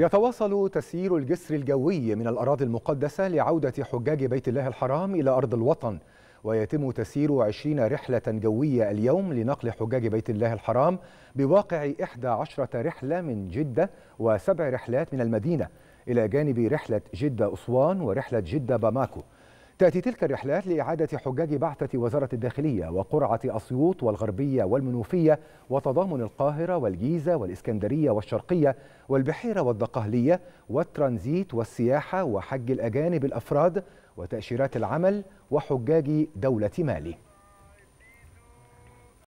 يتواصل تسيير الجسر الجوي من الأراضي المقدسة لعودة حجاج بيت الله الحرام إلى أرض الوطن ويتم تسيير 20 رحلة جوية اليوم لنقل حجاج بيت الله الحرام بواقع 11 رحلة من جدة وسبع رحلات من المدينة إلى جانب رحلة جدة أسوان ورحلة جدة باماكو تأتي تلك الرحلات لإعادة حجاج بعثة وزارة الداخلية وقرعة أسيوط والغربية والمنوفية وتضامن القاهرة والجيزة والإسكندرية والشرقية والبحيرة والدقهلية والترانزيت والسياحة وحج الأجانب الأفراد وتأشيرات العمل وحجاج دولة مالي